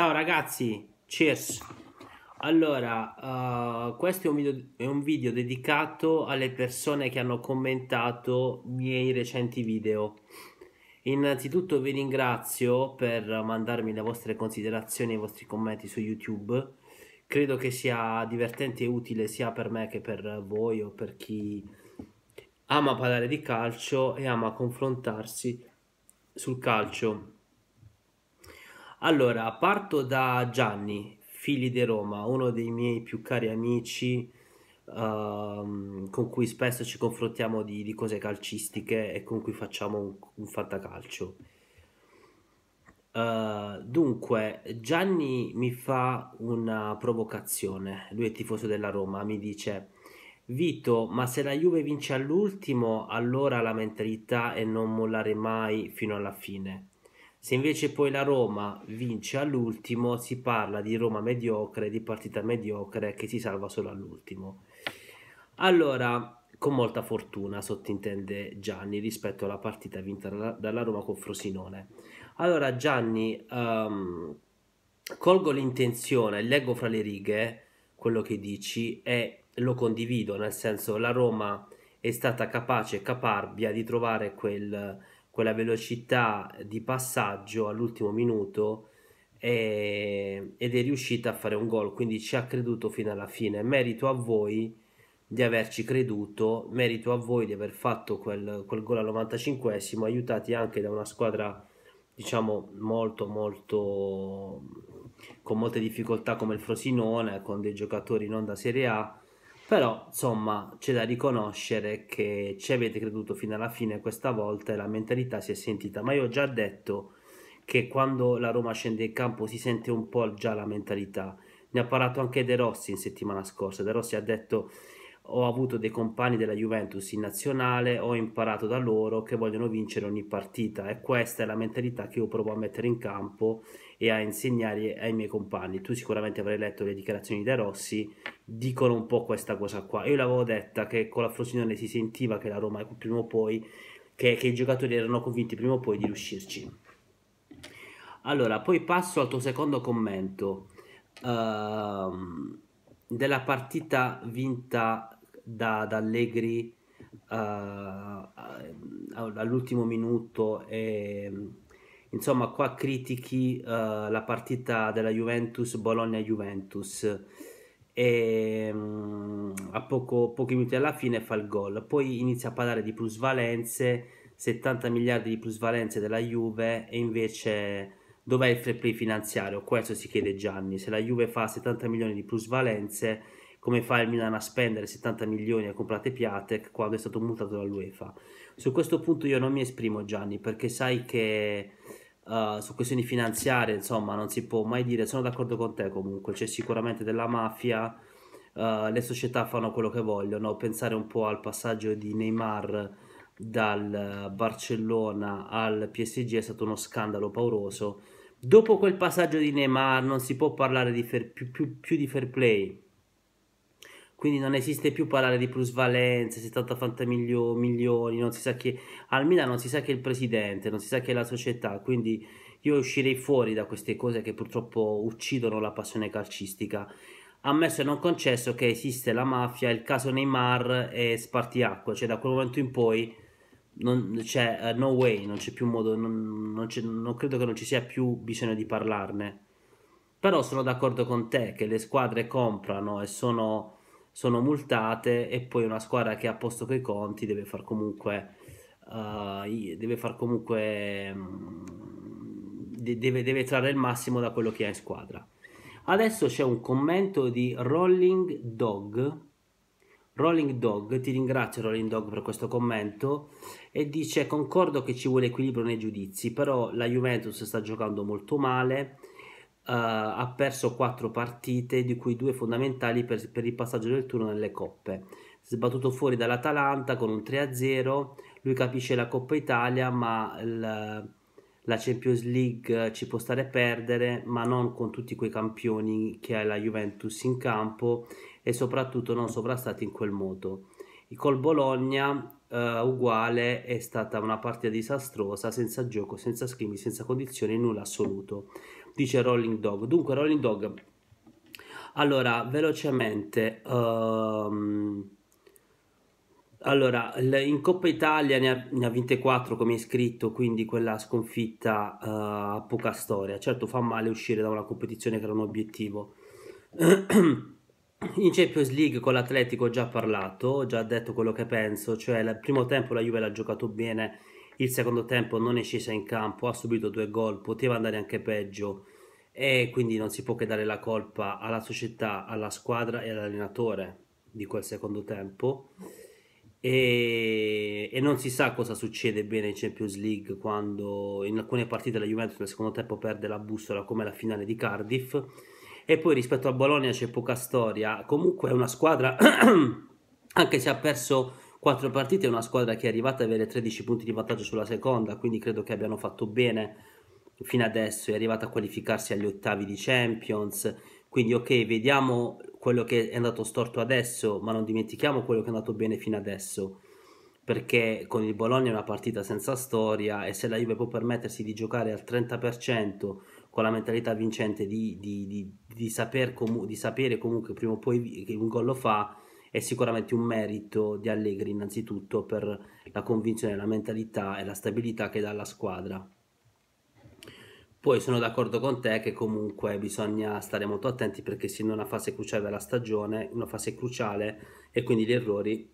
Ciao ragazzi, cheers! Allora, uh, questo è un, video, è un, video, dedicato alle persone che hanno commentato i miei recenti video. Innanzitutto vi ringrazio per mandarmi le vostre considerazioni e i vostri commenti su YouTube. Credo che sia divertente e utile sia per me che per voi o per chi ama parlare di calcio e ama confrontarsi sul calcio allora, parto da Gianni, Figli di Roma, uno dei miei più cari amici uh, con cui spesso ci confrontiamo di, di, cose calcistiche e con cui facciamo un, un fantacalcio. Uh, dunque, Gianni mi fa una provocazione, lui è tifoso della Roma, mi dice Vito, ma se la Juve vince all'ultimo, allora la mentalità è non mollare mai fino alla fine. Se invece poi la Roma vince all'ultimo, si parla di Roma mediocre, di partita mediocre che si salva solo all'ultimo. Allora, con molta fortuna, sottintende Gianni, rispetto alla partita vinta dalla Roma con Frosinone. Allora, Gianni, um, colgo l'intenzione, leggo fra le righe quello che dici e lo condivido, nel senso la Roma è stata capace, e caparbia di trovare quel quella velocità di passaggio all'ultimo minuto e, ed è riuscita a fare un gol, quindi ci ha creduto fino alla fine. Merito a voi di averci creduto, merito a voi di aver fatto quel, quel gol al 95esimo, aiutati anche da una squadra diciamo molto molto con molte difficoltà come il Frosinone, con dei giocatori non da Serie A però, insomma, c'è da riconoscere che ci avete creduto fino alla fine questa volta e la mentalità si è sentita. Ma io ho già detto che quando la Roma scende in campo si sente un po' già la mentalità. Ne ha parlato anche De Rossi in settimana scorsa. De Rossi ha detto ho avuto dei compagni della Juventus in nazionale, ho imparato da loro che vogliono vincere ogni partita e questa è la mentalità che io provo a mettere in campo e a insegnare ai miei compagni. Tu sicuramente avrai letto le dichiarazioni di De Rossi, dicono un po' questa cosa qua. Io l'avevo detta che con la Frosinone si sentiva che la Roma prima o poi, che, che i giocatori erano convinti prima o poi di riuscirci. Allora, poi passo al tuo secondo commento. Uh, della partita vinta da, da Allegri uh, all'ultimo minuto e insomma qua critichi uh, la partita della Juventus Bologna-Juventus e um, a poco, pochi minuti alla fine fa il gol poi inizia a parlare di plusvalenze 70 miliardi di plusvalenze della Juve e invece Dov'è il fair play finanziario? Questo si chiede Gianni. Se la Juve fa 70 milioni di plusvalenze, come fa il Milan a spendere 70 milioni a comprare Piatek quando è stato multato dall'UEFA? Su questo punto io non mi esprimo Gianni, perché sai che uh, su questioni finanziarie, insomma, non si può mai dire. Sono d'accordo con te comunque, c'è sicuramente della mafia. Uh, le società fanno quello che vogliono. Pensare un po' al passaggio di Neymar dal Barcellona al PSG è stato uno scandalo pauroso Dopo quel passaggio di Neymar non si può parlare di fair, più, più, più, di fair play, quindi non esiste più parlare di plusvalenze, 70-80 milio, milioni, non si sa che, al Milan non si sa che il presidente, non si sa che la società, quindi io uscirei fuori da queste cose che purtroppo uccidono la passione calcistica. Ammesso e non concesso che esiste la mafia, il caso Neymar è spartiacqua cioè da quel momento in poi non, c'è cioè, uh, eh, no way, non c'è più modo, non, non, non, credo che non ci sia più bisogno di parlarne. Però sono d'accordo con te che le squadre comprano e sono, sono multate e poi una squadra che ha posto quei conti deve far comunque... Uh, deve far comunque... Mm, deve, deve trarre il massimo da quello che ha in squadra. Adesso c'è un commento di Rolling Dog Rolling Dog, ti ringrazio Rolling Dog per questo commento e dice concordo che ci vuole equilibrio nei giudizi, però la Juventus sta giocando molto male, uh, ha perso quattro partite di cui due fondamentali per, per il passaggio del turno nelle coppe, sbattuto fuori dall'Atalanta con un 3-0, lui capisce la Coppa Italia ma il, la Champions League ci può stare a perdere, ma non con tutti quei campioni che ha la Juventus in campo e soprattutto non sovrastati in quel modo. col Bologna eh, uguale è stata una partita disastrosa, senza gioco, senza schemi, senza condizioni, nulla assoluto, dice Rolling Dog. Dunque Rolling Dog, allora velocemente... Um... Allora, in Coppa Italia ne ha, ne ha, vinte 4 come è scritto, quindi quella sconfitta eh, ha uh, poca storia. Certo fa male uscire da una competizione che era un obiettivo. in Champions League con l'Atletico ho già parlato, ho già detto quello che penso, cioè il primo tempo la Juve l'ha giocato bene, il secondo tempo non è scesa in campo, ha subito due gol, poteva andare anche peggio e quindi non si può che dare la colpa alla società, alla squadra e all'allenatore di quel secondo tempo e, e non si sa cosa succede bene in Champions League quando in alcune partite la Juventus nel secondo tempo perde la bussola come la finale di Cardiff e poi rispetto a Bologna c'è poca storia. Comunque è una squadra, anche se ha perso 4 partite, è una squadra che è arrivata ad avere 13 punti di vantaggio sulla seconda, quindi credo che abbiano fatto bene fino adesso, è arrivata a qualificarsi agli ottavi di Champions. Quindi ok, vediamo quello che è andato storto adesso, ma non dimentichiamo quello che è andato bene fino adesso. Perché con il Bologna è una partita senza storia e se la Juve può permettersi di giocare al 30% con la mentalità vincente di, di, di, di saper comu- di sapere comunque prima o poi che un gol lo fa è sicuramente un merito di Allegri innanzitutto per la convinzione, la mentalità e la stabilità che dà alla squadra. Poi sono d'accordo con te che comunque bisogna stare molto attenti perché essendo una fase cruciale della stagione, una fase cruciale e quindi gli errori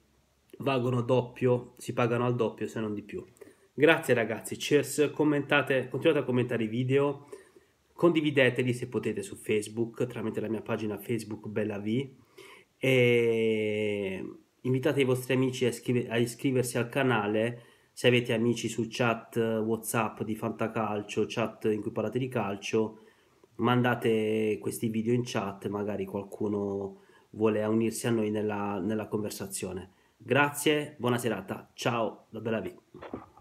valgono doppio, si pagano al doppio se non di più. Grazie ragazzi, cheers, commentate, continuate a commentare i video, condivideteli se potete su Facebook tramite la mia pagina Facebook Bella V e invitate i vostri amici a, iscriver- a iscriversi al canale se avete amici su chat Whatsapp di Fantacalcio, chat in cui parlate di calcio, mandate questi video in chat, magari qualcuno vuole unirsi a noi nella, nella conversazione. Grazie, buona serata, ciao da Bella V.